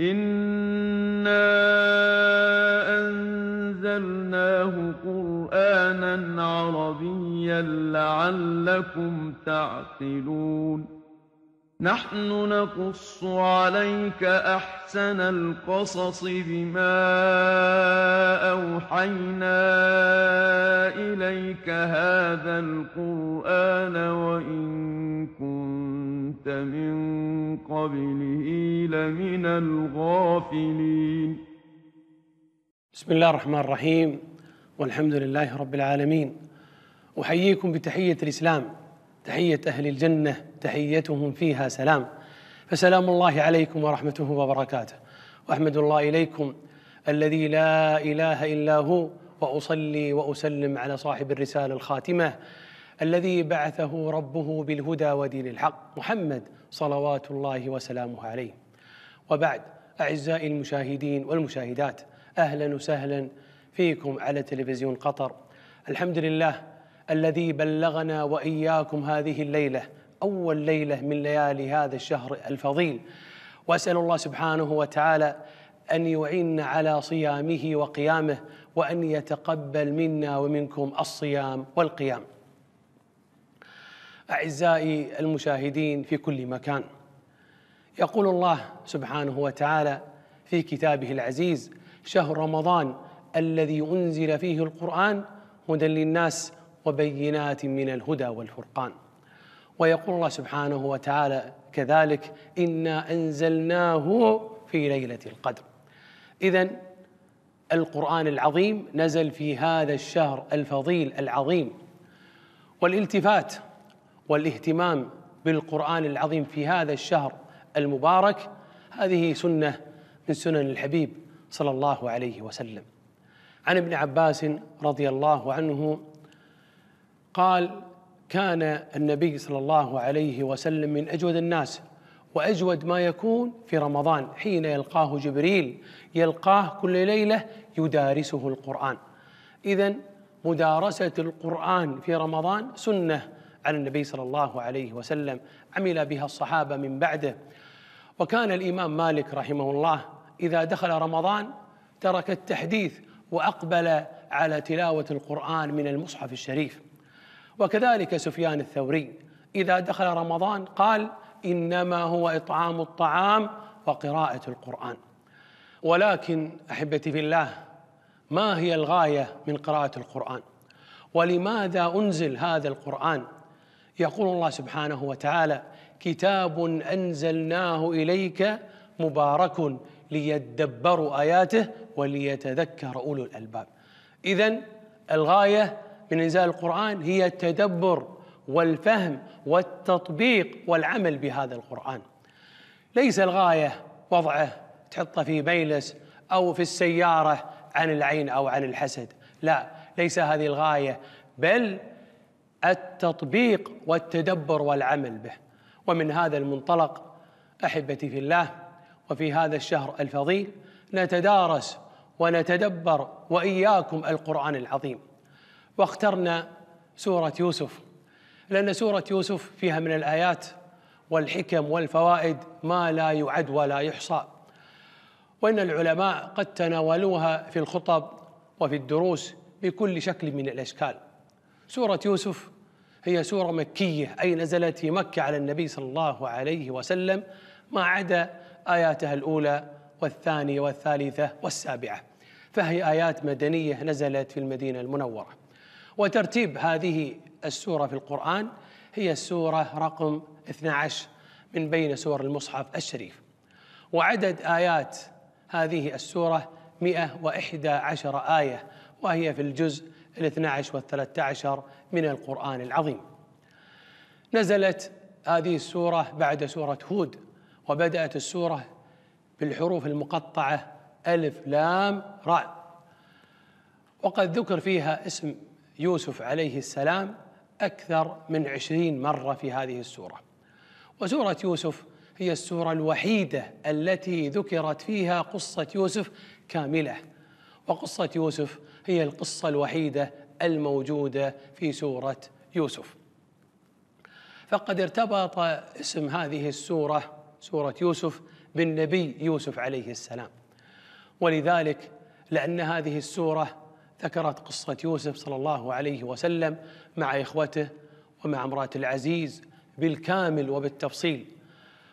إِنَّا أَنزَلْنَاهُ قُرْآنًا عَرَبِيًّا لَّعَلَّكُمْ تَعْقِلُونَ نَحْنُ نَقُصُّ عَلَيْكَ أَحْسَنَ الْقَصَصِ بِمَا أَوْحَيْنَا إِلَيْكَ هَٰذَا الْقُرْآنَ وَإِن كُنتَ مِن قبله لمن الغافلين بسم الله الرحمن الرحيم والحمد لله رب العالمين احييكم بتحيه الاسلام تحيه اهل الجنه تحيتهم فيها سلام فسلام الله عليكم ورحمته وبركاته واحمد الله اليكم الذي لا اله الا هو واصلي واسلم على صاحب الرساله الخاتمه الذي بعثه ربه بالهدى ودين الحق محمد صلوات الله وسلامه عليه وبعد أعزائي المشاهدين والمشاهدات أهلا وسهلا فيكم على تلفزيون قطر الحمد لله الذي بلغنا وإياكم هذه الليلة أول ليلة من ليالي هذا الشهر الفضيل وأسأل الله سبحانه وتعالى أن يعيننا على صيامه وقيامه وأن يتقبل منا ومنكم الصيام والقيام أعزائي المشاهدين في كل مكان يقول الله سبحانه وتعالى في كتابه العزيز شهر رمضان الذي أنزل فيه القرآن هدى للناس وبينات من الهدى والفرقان ويقول الله سبحانه وتعالى كذلك إنا أنزلناه في ليلة القدر إذا القرآن العظيم نزل في هذا الشهر الفضيل العظيم والالتفات والاهتمام بالقرآن العظيم في هذا الشهر المبارك هذه سنة من سنن الحبيب صلى الله عليه وسلم عن ابن عباس رضي الله عنه قال كان النبي صلى الله عليه وسلم من اجود الناس واجود ما يكون في رمضان حين يلقاه جبريل يلقاه كل ليله يدارسه القران اذا مدارسه القران في رمضان سنه على النبي صلى الله عليه وسلم عمل بها الصحابه من بعده وكان الامام مالك رحمه الله اذا دخل رمضان ترك التحديث واقبل على تلاوه القران من المصحف الشريف وكذلك سفيان الثوري اذا دخل رمضان قال انما هو اطعام الطعام وقراءه القران ولكن احبتي في الله ما هي الغايه من قراءه القران ولماذا انزل هذا القران يقول الله سبحانه وتعالى كتاب انزلناه اليك مبارك ليدبروا اياته وليتذكر اولو الالباب اذا الغايه من انزال القران هي التدبر والفهم والتطبيق والعمل بهذا القران ليس الغايه وضعه تحطه في ميلس او في السياره عن العين او عن الحسد لا ليس هذه الغايه بل التطبيق والتدبر والعمل به ومن هذا المنطلق احبتي في الله وفي هذا الشهر الفضيل نتدارس ونتدبر واياكم القران العظيم واخترنا سوره يوسف لان سوره يوسف فيها من الايات والحكم والفوائد ما لا يعد ولا يحصى وان العلماء قد تناولوها في الخطب وفي الدروس بكل شكل من الاشكال سوره يوسف هي سورة مكية أي نزلت في مكة على النبي صلى الله عليه وسلم ما عدا آياتها الأولى والثانية والثالثة والسابعة فهي آيات مدنية نزلت في المدينة المنورة وترتيب هذه السورة في القرآن هي السورة رقم 12 من بين سور المصحف الشريف وعدد آيات هذه السورة 111 آية وهي في الجزء الاثنى عشر والثلاثة عشر من القرآن العظيم نزلت هذه السورة بعد سورة هود وبدأت السورة بالحروف المقطعة ألف لام راء وقد ذكر فيها اسم يوسف عليه السلام أكثر من عشرين مرة في هذه السورة وسورة يوسف هي السورة الوحيدة التي ذكرت فيها قصة يوسف كاملة وقصة يوسف هي القصة الوحيدة الموجودة في سورة يوسف فقد ارتبط اسم هذه السورة سورة يوسف بالنبي يوسف عليه السلام ولذلك لأن هذه السورة ذكرت قصة يوسف صلى الله عليه وسلم مع إخوته ومع امرأة العزيز بالكامل وبالتفصيل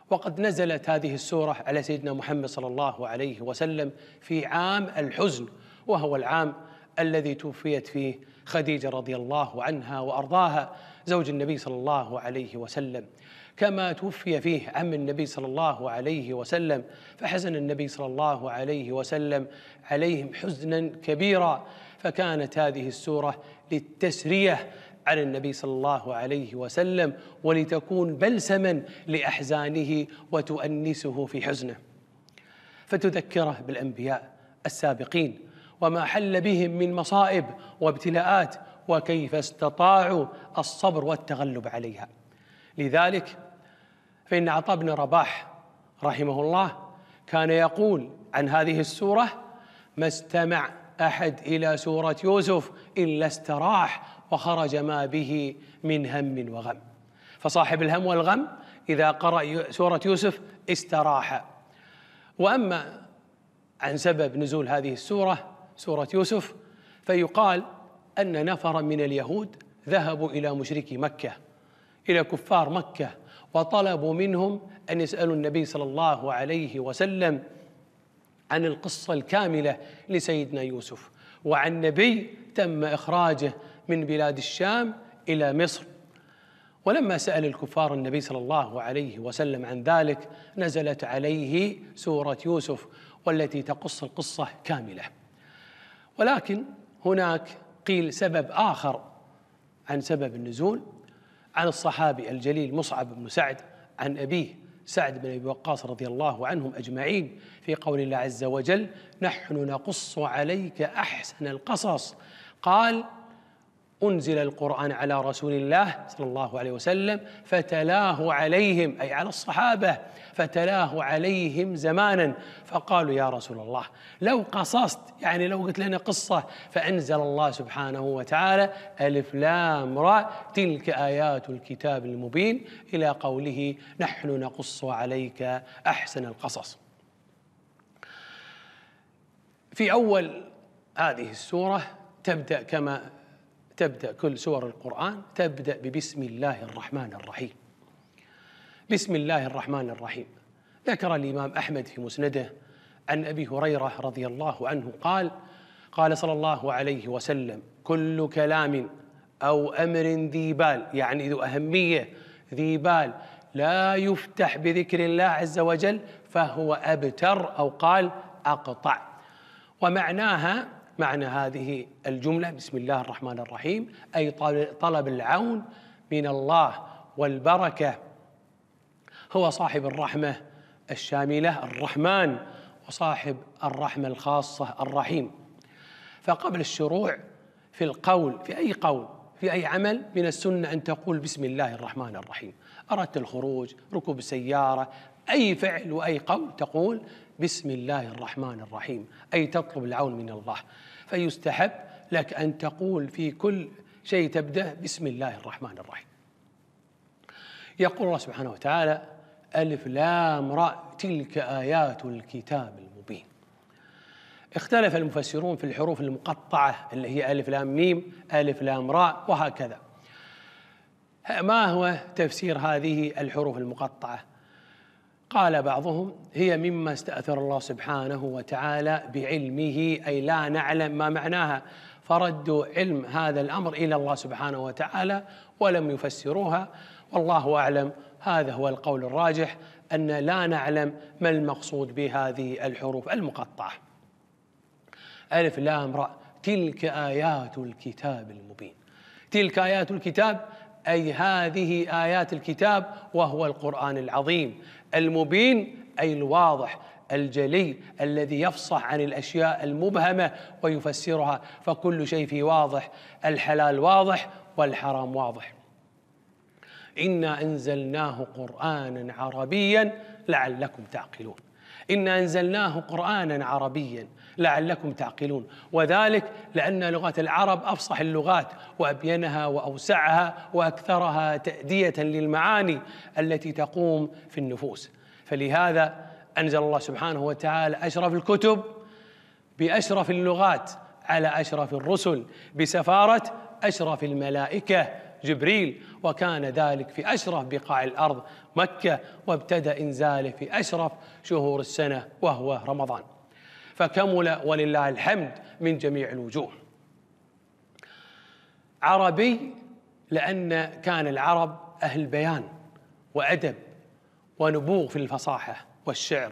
وقد نزلت هذه السورة على سيدنا محمد صلى الله عليه وسلم في عام الحزن وهو العام الذي توفيت فيه خديجه رضي الله عنها وارضاها زوج النبي صلى الله عليه وسلم كما توفي فيه عم النبي صلى الله عليه وسلم فحزن النبي صلى الله عليه وسلم عليهم حزنا كبيرا فكانت هذه السوره للتسريه على النبي صلى الله عليه وسلم ولتكون بلسما لاحزانه وتؤنسه في حزنه فتذكره بالانبياء السابقين وما حل بهم من مصائب وابتلاءات وكيف استطاعوا الصبر والتغلب عليها لذلك فإن عطاء بن رباح رحمه الله كان يقول عن هذه السورة ما استمع أحد إلى سورة يوسف إلا استراح وخرج ما به من هم وغم فصاحب الهم والغم إذا قرأ سورة يوسف استراح وأما عن سبب نزول هذه السورة سورة يوسف فيقال أن نفرا من اليهود ذهبوا إلى مشركي مكة إلى كفار مكة وطلبوا منهم أن يسألوا النبي صلى الله عليه وسلم عن القصة الكاملة لسيدنا يوسف وعن نبي تم إخراجه من بلاد الشام إلى مصر ولما سأل الكفار النبي صلى الله عليه وسلم عن ذلك نزلت عليه سورة يوسف والتي تقص القصة كاملة ولكن هناك قيل سبب آخر عن سبب النزول عن الصحابي الجليل مصعب بن سعد عن أبيه سعد بن ابي وقاص رضي الله عنهم اجمعين في قول الله عز وجل نحن نقص عليك احسن القصص قال أنزل القرآن على رسول الله صلى الله عليه وسلم فتلاه عليهم أي على الصحابة فتلاه عليهم زمانا فقالوا يا رسول الله لو قصصت يعني لو قلت لنا قصة فأنزل الله سبحانه وتعالى ألف لام را تلك آيات الكتاب المبين إلى قوله نحن نقص عليك أحسن القصص في أول هذه السورة تبدأ كما تبدأ كل سور القرآن تبدأ ببسم الله الرحمن الرحيم بسم الله الرحمن الرحيم ذكر الإمام أحمد في مسنده عن أبي هريرة رضي الله عنه قال قال صلى الله عليه وسلم كل كلام أو أمر ذي بال يعني ذو أهمية ذي بال لا يفتح بذكر الله عز وجل فهو أبتر أو قال أقطع ومعناها معنى هذه الجمله بسم الله الرحمن الرحيم اي طلب العون من الله والبركه هو صاحب الرحمه الشامله الرحمن وصاحب الرحمه الخاصه الرحيم فقبل الشروع في القول في اي قول في اي عمل من السنه ان تقول بسم الله الرحمن الرحيم اردت الخروج ركوب السياره اي فعل واي قول تقول بسم الله الرحمن الرحيم أي تطلب العون من الله فيستحب لك أن تقول في كل شيء تبدأ بسم الله الرحمن الرحيم يقول الله سبحانه وتعالى ألف لام راء تلك آيات الكتاب المبين اختلف المفسرون في الحروف المقطعة اللي هي ألف لام ميم ألف لام راء وهكذا ما هو تفسير هذه الحروف المقطعة قال بعضهم هي مما استأثر الله سبحانه وتعالى بعلمه أي لا نعلم ما معناها فردوا علم هذا الأمر إلى الله سبحانه وتعالى ولم يفسروها والله أعلم هذا هو القول الراجح أن لا نعلم ما المقصود بهذه الحروف المقطعة ألف لام رأ تلك آيات الكتاب المبين تلك آيات الكتاب أي هذه آيات الكتاب وهو القرآن العظيم المبين اي الواضح الجلي الذي يفصح عن الاشياء المبهمه ويفسرها فكل شيء فيه واضح الحلال واضح والحرام واضح انا انزلناه قرانا عربيا لعلكم تعقلون إنا أنزلناه قرآنا عربيا لعلكم تعقلون وذلك لأن لغة العرب أفصح اللغات وأبينها وأوسعها وأكثرها تأدية للمعاني التي تقوم في النفوس فلهذا أنزل الله سبحانه وتعالى أشرف الكتب بأشرف اللغات على أشرف الرسل بسفارة أشرف الملائكة جبريل وكان ذلك في أشرف بقاع الأرض مكة وابتدأ إنزاله في أشرف شهور السنة وهو رمضان فكمل ولله الحمد من جميع الوجوه عربي لأن كان العرب أهل بيان وأدب ونبوغ في الفصاحة والشعر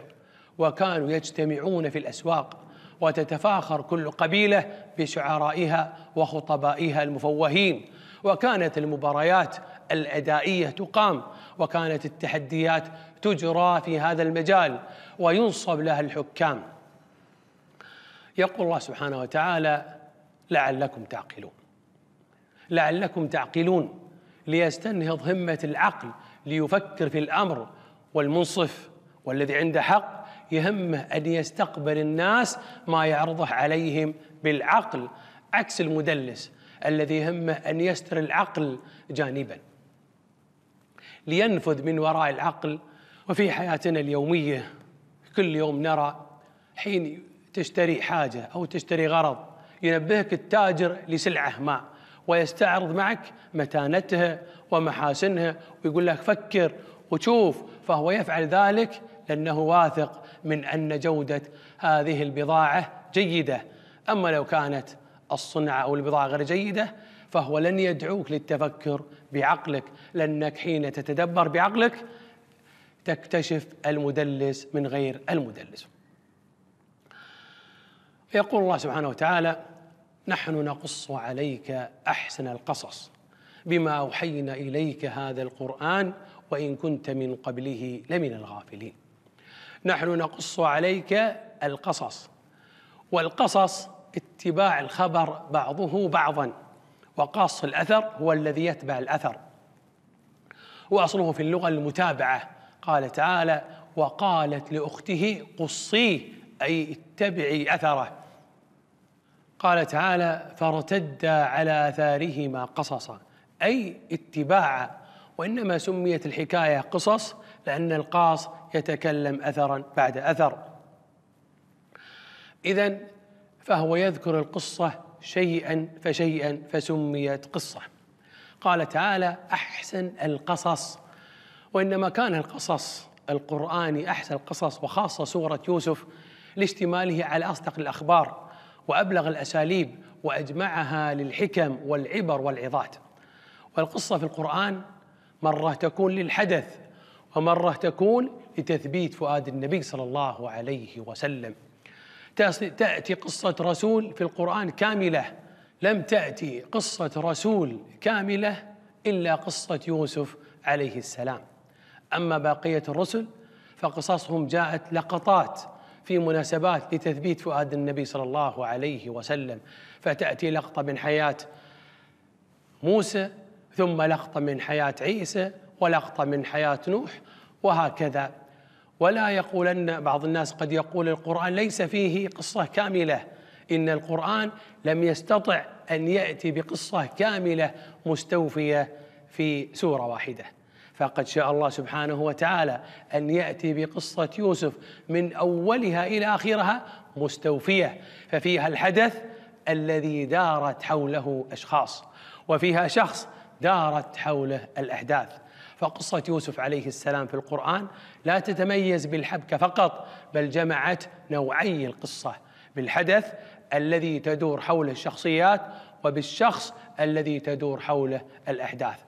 وكانوا يجتمعون في الأسواق وتتفاخر كل قبيلة بشعرائها وخطبائها المفوهين وكانت المباريات الأدائية تقام وكانت التحديات تجرى في هذا المجال وينصب لها الحكام يقول الله سبحانه وتعالى لعلكم تعقلون لعلكم تعقلون ليستنهض همة العقل ليفكر في الأمر والمنصف والذي عنده حق يهمه أن يستقبل الناس ما يعرضه عليهم بالعقل عكس المدلس الذي همه أن يستر العقل جانبا لينفذ من وراء العقل وفي حياتنا اليومية كل يوم نرى حين تشتري حاجة أو تشتري غرض ينبهك التاجر لسلعة ما ويستعرض معك متانتها ومحاسنها ويقول لك فكر وشوف فهو يفعل ذلك لأنه واثق من أن جودة هذه البضاعة جيدة أما لو كانت الصنعة أو البضاعة غير جيدة فهو لن يدعوك للتفكر بعقلك لأنك حين تتدبر بعقلك تكتشف المدلس من غير المدلس يقول الله سبحانه وتعالى نحن نقص عليك أحسن القصص بما أوحينا إليك هذا القرآن وإن كنت من قبله لمن الغافلين نحن نقص عليك القصص والقصص اتباع الخبر بعضه بعضا وقاص الأثر هو الذي يتبع الأثر وأصله في اللغة المتابعة قال تعالى وقالت لأخته قصيه أي اتبعي أثره قال تعالى فارتدا على آثارهما قصصا أي اتباعا وإنما سميت الحكاية قصص لأن القاص يتكلم أثرا بعد أثر إذا فهو يذكر القصة شيئا فشيئا فسميت قصة قال تعالى أحسن القصص وإنما كان القصص القرآني أحسن القصص وخاصة سورة يوسف لاشتماله على أصدق الأخبار وأبلغ الأساليب وأجمعها للحكم والعبر والعظات والقصة في القرآن مرة تكون للحدث ومرة تكون لتثبيت فؤاد النبي صلى الله عليه وسلم تأتي قصة رسول في القرآن كاملة لم تأتي قصة رسول كاملة إلا قصة يوسف عليه السلام أما بقية الرسل فقصصهم جاءت لقطات في مناسبات لتثبيت فؤاد النبي صلى الله عليه وسلم فتأتي لقطة من حياة موسى ثم لقطة من حياة عيسى ولقطة من حياة نوح وهكذا ولا يقولن بعض الناس قد يقول القرآن ليس فيه قصة كاملة إن القرآن لم يستطع أن يأتي بقصة كاملة مستوفية في سورة واحدة فقد شاء الله سبحانه وتعالى أن يأتي بقصة يوسف من أولها إلى آخرها مستوفية ففيها الحدث الذي دارت حوله أشخاص وفيها شخص دارت حوله الأحداث فقصة يوسف عليه السلام في القرآن لا تتميز بالحبكة فقط بل جمعت نوعي القصة بالحدث الذي تدور حوله الشخصيات وبالشخص الذي تدور حوله الأحداث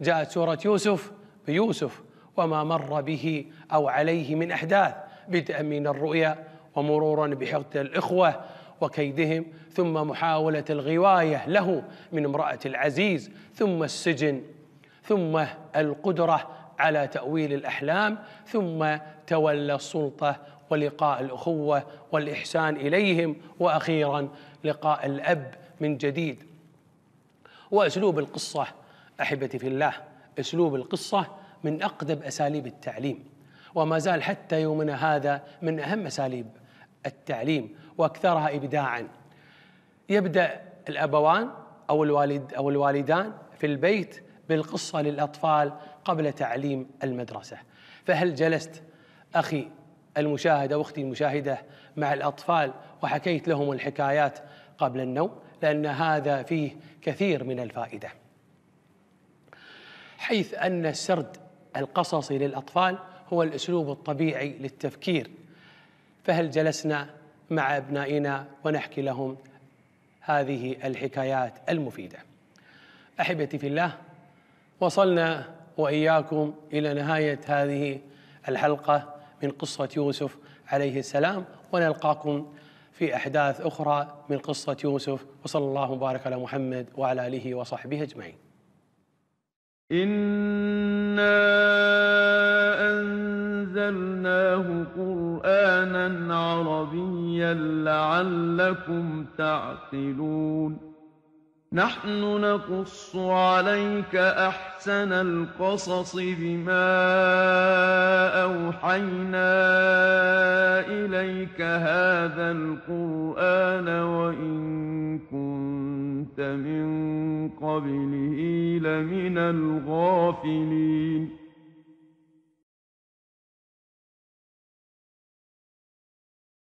جاءت سورة يوسف بيوسف وما مر به أو عليه من أحداث بدءا من الرؤيا ومرورا بحقد الإخوة وكيدهم ثم محاولة الغواية له من امرأة العزيز ثم السجن ثم القدره على تاويل الاحلام ثم تولى السلطه ولقاء الاخوه والاحسان اليهم واخيرا لقاء الاب من جديد واسلوب القصه احبتي في الله اسلوب القصه من اقدم اساليب التعليم وما زال حتى يومنا هذا من اهم اساليب التعليم واكثرها ابداعا يبدا الابوان او الوالد او الوالدان في البيت بالقصة للأطفال قبل تعليم المدرسة فهل جلست أخي المشاهد أو أختي المشاهدة مع الأطفال وحكيت لهم الحكايات قبل النوم لأن هذا فيه كثير من الفائدة حيث أن السرد القصصي للأطفال هو الأسلوب الطبيعي للتفكير فهل جلسنا مع أبنائنا ونحكي لهم هذه الحكايات المفيدة أحبتي في الله وصلنا واياكم الى نهايه هذه الحلقه من قصه يوسف عليه السلام ونلقاكم في احداث اخرى من قصه يوسف وصلى الله وبارك على محمد وعلى اله وصحبه اجمعين. إنا أنزلناه قرآنا عربيا لعلكم تعقلون نحن نقص عليك أحسن القصص بما أوحينا إليك هذا القرآن وإن كنت من قبله لمن الغافلين